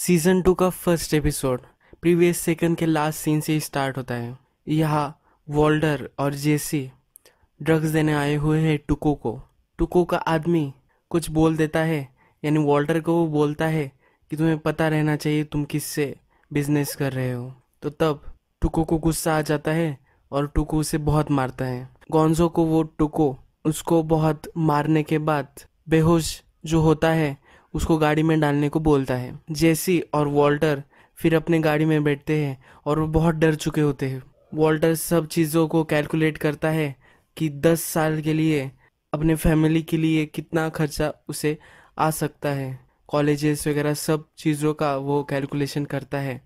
season two का first episode previous second के last scene से स्टार्ट होता है यहाँ वॉल्डर और जेसी ड्रग्स देने आए हुए हैं टुको को टुको का आदमी कुछ बोल देता है यानी वॉल्डर को वो बोलता है कि तुम्हें पता रहना चाहिए तुम किससे बिजनेस कर रहे हो तो तब टुको को गुस्सा आ जाता है और टुको उसे बहुत मारता है गोंजो को वो टुको उसको बहुत मारने के बाद बेहोश जो होता है उसको गाड़ी में डालने को बोलता है जेसी और वॉल्टर फिर अपने गाड़ी में बैठते हैं और वो बहुत डर चुके होते हैं वॉल्टर सब चीज़ों को कैलकुलेट करता है कि दस साल के लिए अपने फैमिली के लिए कितना खर्चा उसे आ सकता है कॉलेजेस वगैरह सब चीज़ों का वो कैलकुलेशन करता है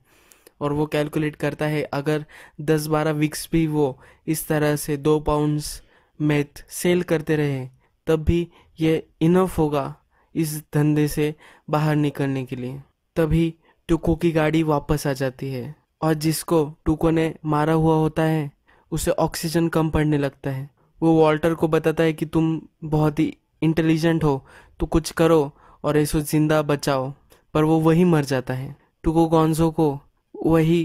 और वो कैलकुलेट करता है अगर दस बारह वीक्स भी वो इस तरह से दो पाउंड्स मैथ सेल करते रहे तब भी ये इनफ होगा इस धंधे से बाहर निकलने के लिए तभी टुको की गाड़ी वापस आ जाती है और जिसको टुको ने मारा हुआ होता है उसे ऑक्सीजन कम पड़ने लगता है वो वॉल्टर को बताता है कि तुम बहुत ही इंटेलिजेंट हो तो कुछ करो और ऐसे जिंदा बचाओ पर वो वही मर जाता है टुको गांजो को वही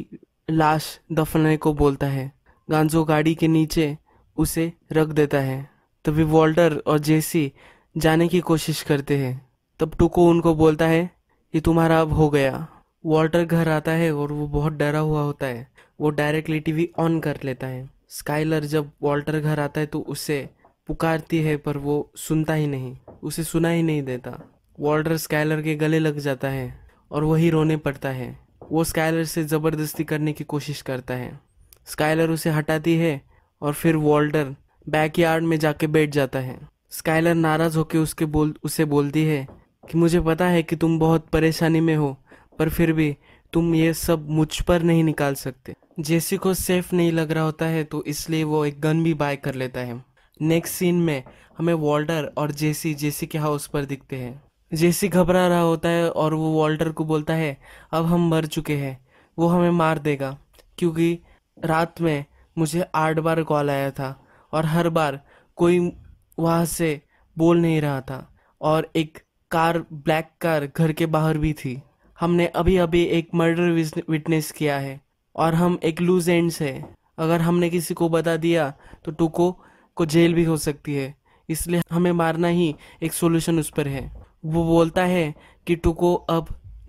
लाश दफनाने को बोलता है गांजो गाड़ी के नीचे उसे रख देता है तभी वॉल्टर और जेसी जाने की कोशिश करते हैं तब टुको उनको बोलता है कि तुम्हारा अब हो गया वॉल्टर घर आता है और वो बहुत डरा हुआ होता है वो डायरेक्टली टीवी ऑन कर लेता है स्काइलर जब वॉल्टर घर आता है तो उसे पुकारती है पर वो सुनता ही नहीं उसे सुना ही नहीं देता वॉल्टर स्काइलर के गले लग जाता है और वही रोने पड़ता है वो स्काइलर से ज़बरदस्ती करने की कोशिश करता है स्काइलर उसे हटाती है और फिर वॉल्टर बैकयार्ड में जाके बैठ जाता है स्काइलर नाराज होकर उसके बोल उसे बोलती है कि मुझे पता है कि तुम बहुत परेशानी में हो पर फिर भी तुम ये सब मुझ पर नहीं निकाल सकते जेसी को सेफ नहीं लग रहा होता है तो इसलिए वो एक गन भी बाय कर लेता है नेक्स्ट सीन में हमें वॉल्टर और जेसी जेसी के हाउस पर दिखते हैं जेसी घबरा रहा होता है और वो वॉल्टर को बोलता है अब हम मर चुके हैं वो हमें मार देगा क्योंकि रात में मुझे आठ बार कॉल आया था और हर बार कोई वहाँ से बोल नहीं रहा था और एक कार ब्लैक कार घर के बाहर भी थी हमने अभी अभी एक मर्डर विटनेस किया है और हम एक लूज एंड्स है अगर हमने किसी को बता दिया तो टूको को जेल भी हो सकती है इसलिए हमें मारना ही एक सोल्यूशन उस पर है वो बोलता है कि टूको अब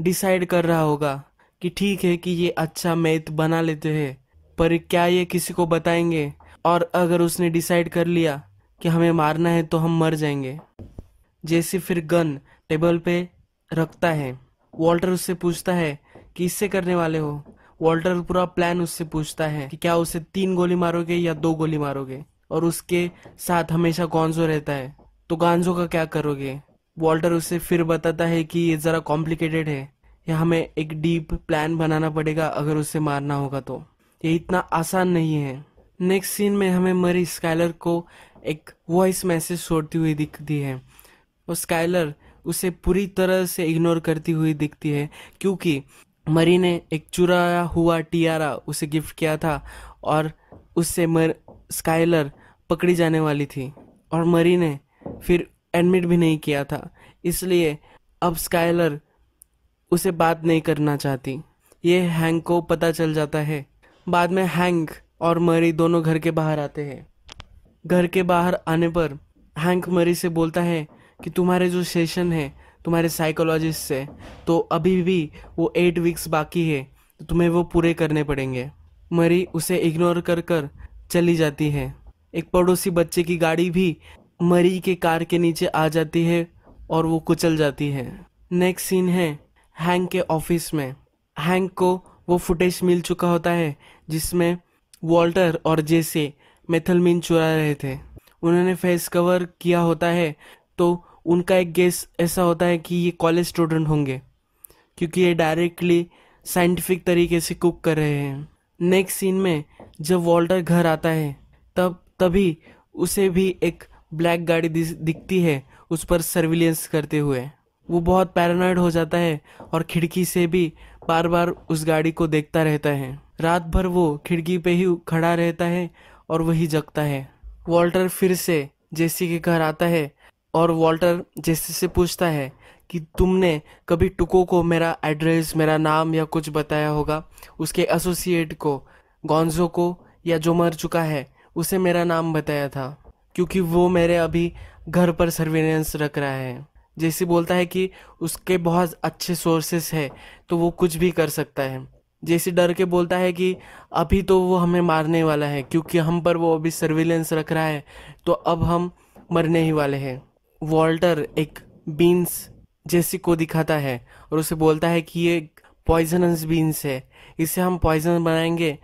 डिसाइड कर रहा होगा कि ठीक है कि ये अच्छा मैथ बना लेते हैं पर क्या ये किसी को बताएंगे और अगर उसने डिसाइड कर लिया कि हमें मारना है तो हम मर जाएंगे जैसे फिर गन टेबल पे रखता है वॉल्टर उससे पूछता है कि इससे करने वाले हो वॉल्टर पूरा प्लान उससे पूछता है कि क्या उसे तीन गोली मारोगे या दो गोली मारोगे और उसके साथ हमेशा गॉन्जो रहता है तो गांजो का क्या करोगे वॉल्टर उसे फिर बताता है कि ये ज़रा कॉम्प्लिकेटेड है या हमें एक डीप प्लान बनाना पड़ेगा अगर उसे मारना होगा तो ये इतना आसान नहीं है नेक्स्ट सीन में हमें मरी स्काइलर को एक वॉइस मैसेज छोड़ती हुई दिखती है और स्काइलर उसे पूरी तरह से इग्नोर करती हुई दिखती है क्योंकि मरी ने एक चुराया हुआ टियारा उसे गिफ्ट किया था और उससे मर स्काइलर पकड़ी जाने वाली थी और मरी ने फिर एडमिट भी नहीं किया था इसलिए अब स्काइलर उसे बात नहीं करना चाहती ये हैंग को पता चल जाता है बाद में हैंग और मरी दोनों घर के बाहर आते हैं घर के बाहर आने पर हैंक मरी से बोलता है कि तुम्हारे जो सेशन है तुम्हारे साइकोलॉजिस्ट से तो अभी भी वो एट वीक्स बाकी है तो तुम्हें वो पूरे करने पड़ेंगे मरी उसे इग्नोर कर कर चली जाती है एक पड़ोसी बच्चे की गाड़ी भी मरी के कार के नीचे आ जाती है और वो कुचल जाती है नेक्स्ट सीन है हैंक के ऑफिस में हैंक को वो फुटेज मिल चुका होता है जिसमें वॉल्टर और जेसे मेथलमिन चुरा रहे थे उन्होंने फेस कवर किया होता है तो उनका एक गेस ऐसा होता है कि ये कॉलेज स्टूडेंट होंगे क्योंकि ये डायरेक्टली साइंटिफिक तरीके से कुक कर रहे हैं नेक्स्ट सीन में जब वॉल्टर घर आता है तब तभी उसे भी एक ब्लैक गाड़ी दिखती है उस पर सर्विलियंस करते हुए वो बहुत पैरानॉइड हो जाता है और खिड़की से भी बार बार उस गाड़ी को देखता रहता है रात भर वो खिड़की पे ही खड़ा रहता है और वही जगता है वॉल्टर फिर से जेसी के घर आता है और वॉल्टर जेसी से पूछता है कि तुमने कभी टुको को मेरा एड्रेस मेरा नाम या कुछ बताया होगा उसके एसोसिएट को गोंजो को या जो मर चुका है उसे मेरा नाम बताया था क्योंकि वो मेरे अभी घर पर सर्वेलेंस रख रहा है जैसे बोलता है कि उसके बहुत अच्छे सोर्सेस है तो वो कुछ भी कर सकता है जैसे डर के बोलता है कि अभी तो वो हमें मारने वाला है क्योंकि हम पर वो अभी सर्विलेंस रख रहा है तो अब हम मरने ही वाले हैं वॉल्टर एक बीन्स जेसी को दिखाता है और उसे बोलता है कि ये पॉइजनस बीन्स है इसे हम पॉइजन बनाएंगे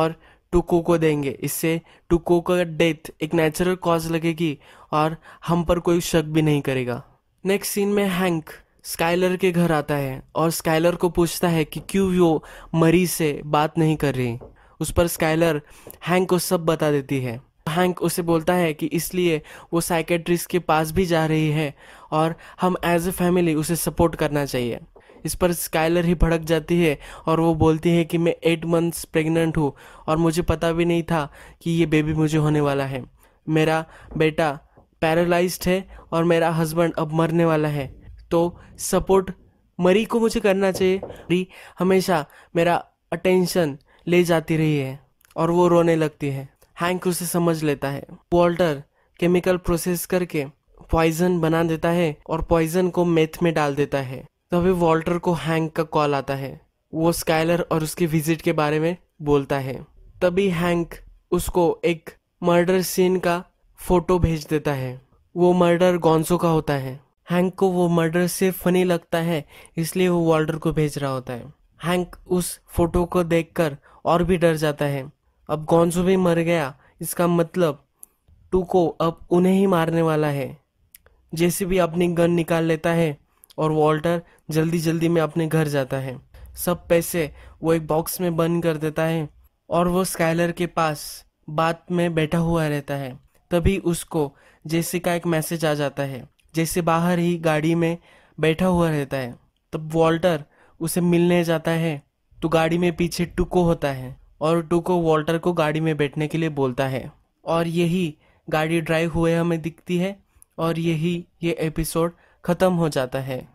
और टुको को देंगे इससे टुको का डेथ एक नेचुरल कॉज लगेगी और हम पर कोई शक भी नहीं करेगा नेक्स्ट सीन में हैंक स्काइलर के घर आता है और स्काइलर को पूछता है कि क्यों वो मरी से बात नहीं कर रही उस पर स्काइलर हैंक को सब बता देती है हैंक उसे बोलता है कि इसलिए वो साइकेट्रिस्ट के पास भी जा रही है और हम एज ए फैमिली उसे सपोर्ट करना चाहिए इस पर स्काइलर ही भड़क जाती है और वो बोलती है कि मैं एट मंथ्स प्रेग्नेंट हूँ और मुझे पता भी नहीं था कि ये बेबी मुझे होने वाला है मेरा बेटा पैरालाइज्ड है और मेरा हस्बैंड अब मरने वाला है तो सपोर्ट मरी को मुझे करना चाहिए मरी हमेशा मेरा अटेंशन ले जाती रही है और वो रोने लगती है हैंक उसे समझ लेता है वॉल्टर केमिकल प्रोसेस करके पॉइजन बना देता है और पॉइजन को मेथ में डाल देता है तभी तो वॉल्टर को हैंक का कॉल आता है वो स्काइलर और उसकी विजिट के बारे में बोलता है तभी हैंक उसको एक मर्डर सीन का फोटो भेज देता है वो मर्डर गॉन्सो का होता है हैंक को वो मर्डर से फनी लगता है इसलिए वो वाल्डर को भेज रहा होता है हैंक उस फोटो को देखकर और भी डर जाता है अब गोंजो भी मर गया इसका मतलब टूको अब उन्हें ही मारने वाला है जैसे भी अपनी गन निकाल लेता है और वॉल्टर जल्दी जल्दी में अपने घर जाता है सब पैसे वो एक बॉक्स में बंद कर देता है और वो स्काइलर के पास बात में बैठा हुआ रहता है तभी उसको जेसिका एक मैसेज आ जाता है जैसे बाहर ही गाड़ी में बैठा हुआ रहता है तब वॉल्टर उसे मिलने जाता है तो गाड़ी में पीछे टुको होता है और टुको वॉल्टर को गाड़ी में बैठने के लिए बोलता है और यही गाड़ी ड्राइव हुए हमें दिखती है और यही ये एपिसोड ख़त्म हो जाता है